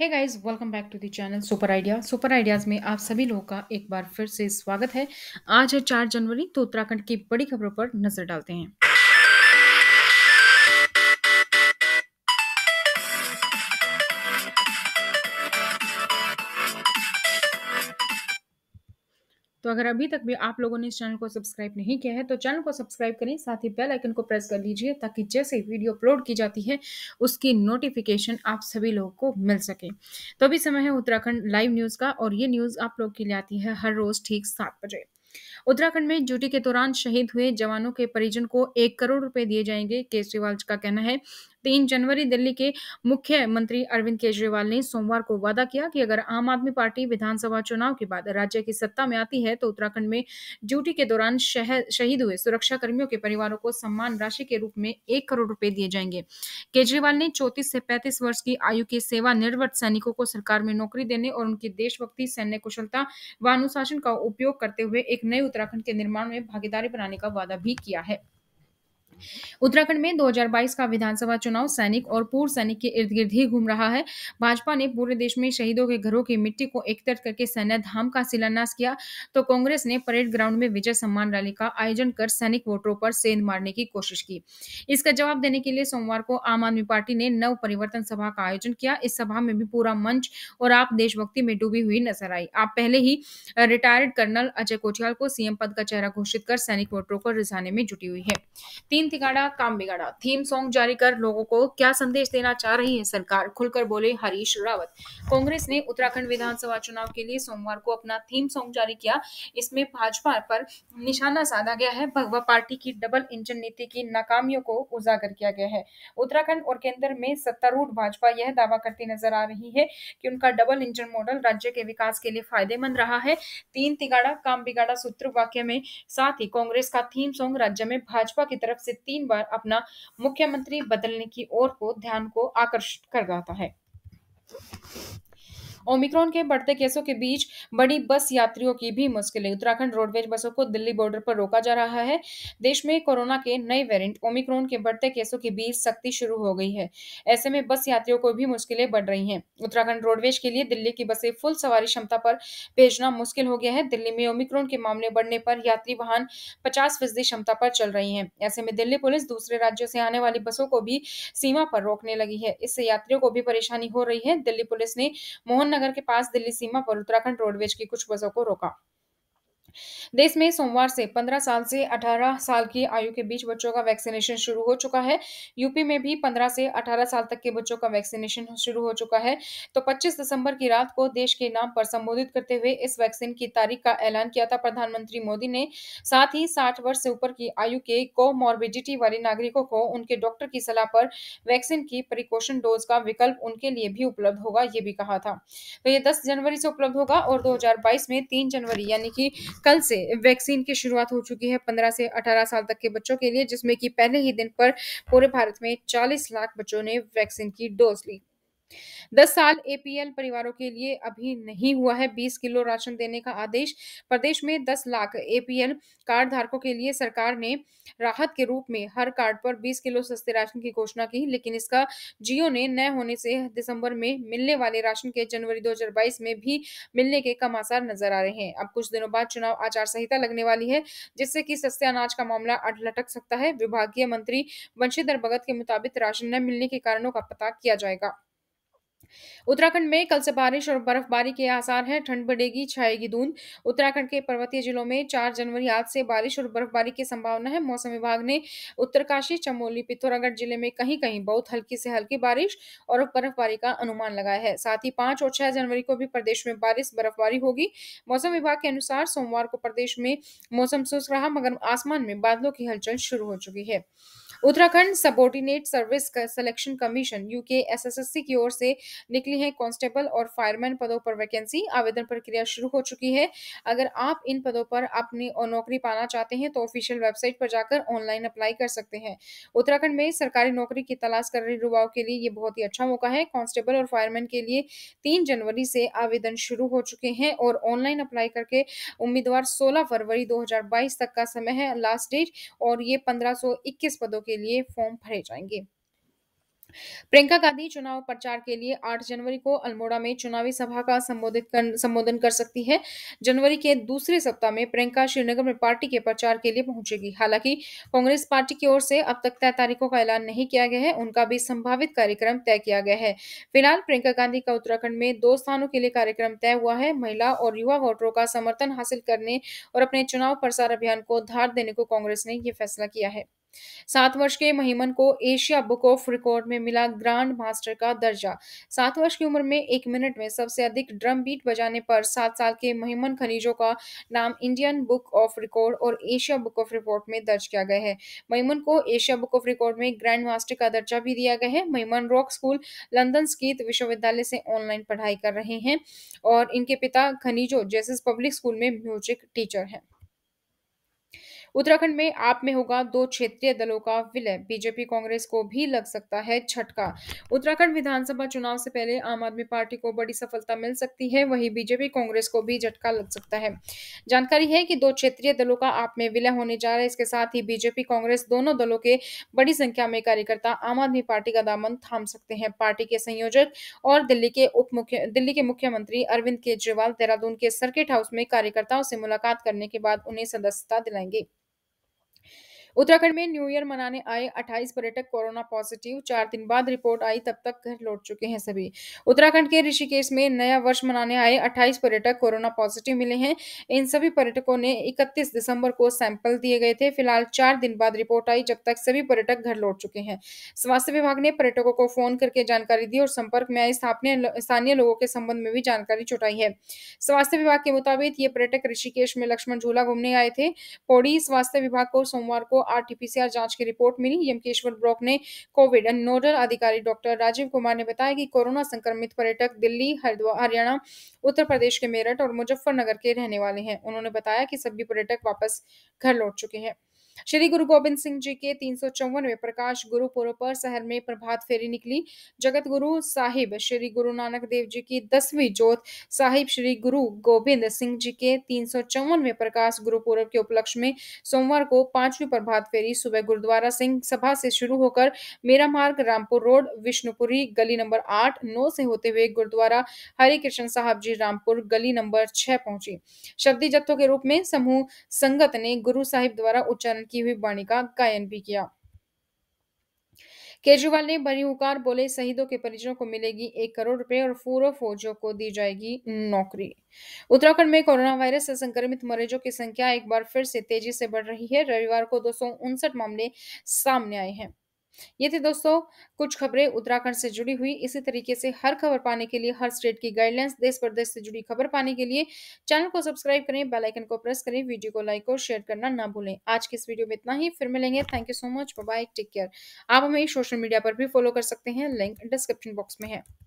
hey guys welcome back to the channel Super Idea Super Ideas में आप सभी लोगों का एक बार फिर से स्वागत है आज है चार जनवरी तो उत्तराखंड की बड़ी खबरों पर नज़र डालते हैं तो अगर अभी तक भी आप लोगों ने इस चैनल को सब्सक्राइब नहीं किया है तो चैनल को सब्सक्राइब करें साथ ही बेल आइकन को प्रेस कर लीजिए ताकि जैसे वीडियो अपलोड की जाती है उसकी नोटिफिकेशन आप सभी लोगों को मिल सके तो अभी समय है उत्तराखंड लाइव न्यूज़ का और ये न्यूज़ आप लोग के लिए आती है हर रोज़ ठीक सात बजे उत्तराखंड में ड्यूटी के दौरान शहीद हुए जवानों के परिजन को एक करोड़ रुपए दिए जाएंगे केजरीवाल का कहना है तीन जनवरी दिल्ली के मुख्यमंत्री अरविंद केजरीवाल ने सोमवार को वादा किया कि अगर आम आदमी पार्टी विधानसभा चुनाव के बाद राज्य की सत्ता में आती है तो उत्तराखंड में ड्यूटी के दौरान शहीद हुए सुरक्षा कर्मियों के परिवारों को सम्मान राशि के रूप में एक करोड़ रुपए दिए जाएंगे केजरीवाल ने चौतीस से पैंतीस वर्ष की आयु के सेवा निर्वत सैनिकों को सरकार में नौकरी देने और उनकी देशभक्ति सैन्य कुशलता व अनुशासन का उपयोग करते हुए एक नए उत्तराखंड के निर्माण में भागीदारी बनाने का वादा भी किया है उत्तराखंड में 2022 का विधानसभा चुनाव सैनिक और पूर्व सैनिक के इर्द गिर्द ही घूम रहा है भाजपा ने पूरे देश में शहीदों के घरों की मिट्टी को एकत्र करके सैन्य धाम का शिलान्यास किया तो कांग्रेस ने परेड ग्राउंड में विजय सम्मान रैली का आयोजन कर सैनिक वोटरों पर सेंध मारने की कोशिश की इसका जवाब देने के लिए सोमवार को आम आदमी पार्टी ने नव परिवर्तन सभा का आयोजन किया इस सभा में भी पूरा मंच और आप देशभक्ति में डूबी हुई नजर आई आप पहले ही रिटायर्ड कर्नल अजय कोठियाल को सीएम पद का चेहरा घोषित कर सैनिक वोटरों को रिझाने में जुटी हुई है तीन दिन तिगाड़ा काम बिगाड़ा थीम सॉन्ग जारी कर लोगों को क्या संदेश देना चाह रही है सरकार खुलकर बोले हरीश रावत कांग्रेस ने उत्तराखंड विधानसभा चुनाव के लिए सोमवार को अपना थीम सॉन्ग जारी किया इसमें भाजपा पर निशाना साधा गया है भगवा पार्टी की डबल इंजन नीति की नाकामियों को उजागर किया गया है उत्तराखंड और केंद्र में सत्तारूढ़ भाजपा यह दावा करती नजर आ रही है कि उनका डबल इंजन मॉडल राज्य के विकास के लिए फायदेमंद रहा है तीन तिगाड़ा काम बिगाड़ा सूत्र वाक्य में साथ ही कांग्रेस का थीम सॉन्ग राज्य में भाजपा की तरफ से तीन बार अपना मुख्यमंत्री बदलने की ओर को ध्यान को आकर्षित कर जाता है ओमिक्रॉन के बढ़ते केसों के बीच बड़ी बस यात्रियों की भी मुश्किलें उत्तराखंड रोडवेज बसों को दिल्ली बॉर्डर पर रोका जा रहा है देश में कोरोना के नए वेरिएंट ओमिक्रॉन के बढ़ते केसों के बीच सख्ती शुरू हो गई है ऐसे में बस यात्रियों को भी मुश्किलें बढ़ रही है उत्तराखंड रोडवेज के लिए दिल्ली की बसें फुल सवारी क्षमता पर भेजना मुश्किल हो गया है दिल्ली में ओमिक्रॉन के मामले बढ़ने पर यात्री वाहन पचास फीसदी क्षमता पर चल रही है ऐसे में दिल्ली पुलिस दूसरे राज्यों से आने वाली बसों को भी सीमा पर रोकने लगी है इससे यात्रियों को भी परेशानी हो रही है दिल्ली पुलिस ने मोहन नगर के पास दिल्ली सीमा पर उत्तराखंड रोडवेज की कुछ बसों को रोका देश में सोमवार से 15 साल से 18 साल की आयु के बीच बच्चों का वैक्सीनेशन शुरू हो चुका है यूपी में भी 15 से 18 साल तक के बच्चों का वैक्सीनेशन शुरू हो चुका है तो 25 दिसंबर की रात को देश के नाम पर संबोधित करते हुए इस वैक्सीन की तारीख का ऐलान किया था प्रधानमंत्री मोदी ने साथ ही साठ वर्ष से ऊपर की आयु के कोमॉर्बिडिटी वाले नागरिकों को उनके डॉक्टर की सलाह पर वैक्सीन की प्रिकॉशन डोज का विकल्प उनके लिए भी उपलब्ध होगा ये भी कहा था तो ये 10 जनवरी से उपलब्ध होगा और 2022 में 3 जनवरी यानी कि कल से वैक्सीन की शुरुआत हो चुकी है पंद्रह से अठारह साल तक के बच्चों के लिए जिसमें कि पहले ही दिन पर पूरे भारत में चालीस लाख बच्चों ने वैक्सीन की डोज ली दस साल एपीएल परिवारों के लिए अभी नहीं हुआ है बीस किलो राशन देने का आदेश प्रदेश में दस लाख एपीएल कार्ड धारकों के लिए सरकार ने राहत के रूप में हर कार्ड पर बीस किलो सस्ते राशन की घोषणा की लेकिन इसका जियो ने न होने से दिसंबर में मिलने वाले राशन के जनवरी 2022 में भी मिलने के कम आसार नजर आ रहे हैं अब कुछ दिनों बाद चुनाव आचार संहिता लगने वाली है जिससे की सस्ते अनाज का मामला लटक सकता है विभागीय मंत्री बंशीधर भगत के मुताबिक राशन न मिलने के कारणों का पता किया जाएगा उत्तराखंड में कल से बारिश और बर्फबारी के आसार हैं ठंड बढ़ेगी छाएगी धूंध उत्तराखंड के पर्वतीय जिलों में चार जनवरी आज से बारिश और बर्फबारी की संभावना है मौसम विभाग ने उत्तरकाशी चमोली पिथौरागढ़ जिले में कहीं कहीं बहुत हल्की से हल्की बारिश और बर्फबारी का अनुमान लगाया है साथ ही पांच और छह जनवरी को भी प्रदेश में बारिश बर्फबारी होगी मौसम विभाग के अनुसार सोमवार को प्रदेश में मौसम शुष्क रहा मगर आसमान में बादलों की हलचल शुरू हो चुकी है Uttarakhand Subordinate Service Selection Commission UK SSSC की ओर से निकली है कांस्टेबल और फायरमैन पदों पर वैकेंसी आवेदन प्रक्रिया शुरू हो चुकी है अगर आप इन पदों पर अपनी नौकरी पाना चाहते हैं तो ऑफिशियल वेबसाइट पर जाकर ऑनलाइन अप्लाई कर सकते हैं उत्तराखंड में सरकारी नौकरी की तलाश कर रहे युवाओं के लिए ये बहुत ही अच्छा मौका है कांस्टेबल और फायरमैन के लिए तीन जनवरी से आवेदन शुरू हो चुके हैं और ऑनलाइन अप्लाई करके उम्मीदवार सोलह फरवरी दो तक का समय है लास्ट डेट और ये पंद्रह पदों के लिए फॉर्म भरे जाएंगे प्रियंका गांधी चुनाव प्रचार के लिए 8 जनवरी को अल्मोड़ा में चुनावी सभा का संबोधित कर संबोधन कर सकती है जनवरी के दूसरे सप्ताह में प्रियंका श्रीनगर में पार्टी के प्रचार के लिए पहुंचेगी हालांकि कांग्रेस पार्टी की ओर से अब तक तय तारीखों का ऐलान नहीं किया गया है उनका भी संभावित कार्यक्रम तय किया गया है फिलहाल प्रियंका गांधी का उत्तराखंड में दो स्थानों के लिए कार्यक्रम तय हुआ है महिला और युवा वोटरों का समर्थन हासिल करने और अपने चुनाव प्रसार अभियान को धार देने को कांग्रेस ने यह फैसला किया है सात वर्ष के महिमन को एशिया बुक ऑफ रिकॉर्ड में मिला ग्रांड मास्टर का दर्जा सात वर्ष की उम्र में एक मिनट में सबसे अधिक ड्रम बीट बजाने पर सात साल के महिमन खनिजों का नाम इंडियन बुक ऑफ रिकॉर्ड और एशिया बुक ऑफ रिकॉर्ड में दर्ज किया गया है महिमन को एशिया बुक ऑफ रिकॉर्ड में ग्रैंड मास्टर का दर्जा भी दिया गया है महिमन रॉक स्कूल लंदन स्कीत विश्वविद्यालय से ऑनलाइन पढ़ाई कर रहे हैं और इनके पिता खनिजो जैसे पब्लिक स्कूल में म्यूजिक टीचर हैं उत्तराखंड में आप में होगा दो क्षेत्रीय दलों का विलय बीजेपी कांग्रेस को भी लग सकता है झटका उत्तराखंड विधानसभा चुनाव से पहले आम आदमी पार्टी को बड़ी सफलता मिल सकती है वही बीजेपी कांग्रेस को भी झटका लग सकता है जानकारी है कि दो क्षेत्रीय दलों का आप में विलय होने जा रहा है इसके साथ ही बीजेपी कांग्रेस दोनों दलों के बड़ी संख्या में कार्यकर्ता आम आदमी पार्टी का दामन थाम सकते हैं पार्टी के संयोजक और दिल्ली के उप मुख्य दिल्ली के मुख्यमंत्री अरविंद केजरीवाल देहरादून के सर्किट हाउस में कार्यकर्ताओं से मुलाकात करने के बाद उन्हें सदस्यता दिलाएंगे उत्तराखंड में न्यू ईयर मनाने आए 28 पर्यटक कोरोना पॉजिटिव चार दिन बाद रिपोर्ट आई तब तक घर लौट चुके हैं सभी उत्तराखंड के ऋषिकेश में नया वर्ष मनाने आए 28 पर्यटक कोरोना पॉजिटिव मिले हैं इन सभी पर्यटकों ने 31 दिसंबर को सैंपल दिए गए थे फिलहाल चार दिन बाद रिपोर्ट आई जब तक सभी पर्यटक घर लौट चुके हैं स्वास्थ्य विभाग ने पर्यटकों को फोन करके जानकारी दी और संपर्क में आए स्थानीय लोगों के संबंध में भी जानकारी जुटाई है स्वास्थ्य विभाग के मुताबिक ये पर्यटक ऋषिकेश में लक्ष्मण झूला घूमने आए थे पौड़ी स्वास्थ्य विभाग को सोमवार को आरटीपीसीआर जांच की रिपोर्ट मिली यमकेश्वर ब्लॉक ने कोविड नोडल अधिकारी डॉक्टर राजीव कुमार ने बताया कि कोरोना संक्रमित पर्यटक दिल्ली हरिद्वार हरियाणा उत्तर प्रदेश के मेरठ और मुजफ्फरनगर के रहने वाले हैं उन्होंने बताया कि सभी पर्यटक वापस घर लौट चुके हैं श्री गुरु गोबिंद सिंह जी के तीन चौवनवे प्रकाश गुरु पूर्व पर शहर में प्रभात फेरी निकली जगत गुरु साहिब श्री गुरु नानक देव जी की दसवीं जोत साहिब श्री गुरु गोविंद सिंह जी के तीन प्रकाश गुरु पूर्व के उपलक्ष्य में सोमवार को पांचवी प्रभात फेरी सुबह गुरुद्वारा सिंह सभा से शुरू होकर मेरा मार्ग रामपुर रोड विष्णुपुरी गली नंबर आठ नौ से होते हुए गुरुद्वारा हरे कृष्ण साहब जी रामपुर गली नंबर छह पहुंची शब्दी जत्थों के रूप में समूह संगत ने गुरु साहिब द्वारा उच्चारण की हुई वाणी का गायन भी किया केजरीवाल ने बनी हुकार बोले शहीदों के परिजनों को मिलेगी एक करोड़ रुपए और पूर्व फौजियों को दी जाएगी नौकरी उत्तराखंड में कोरोना वायरस से संक्रमित मरीजों की संख्या एक बार फिर से तेजी से बढ़ रही है रविवार को दो मामले सामने आए हैं ये थे दोस्तों कुछ खबरें उत्तराखंड से जुड़ी हुई इसी तरीके से हर खबर पाने के लिए हर स्टेट की गाइडलाइंस देश प्रदेश से जुड़ी खबर पाने के लिए चैनल को सब्सक्राइब करें बेलाइकन को प्रेस करें वीडियो को लाइक और शेयर करना ना भूलें आज के इस वीडियो में इतना ही फिर मिलेंगे thank you so much bye take care आप हमें सोशल मीडिया पर भी फॉलो कर सकते हैं लिंक डिस्क्रिप्शन बॉक्स में है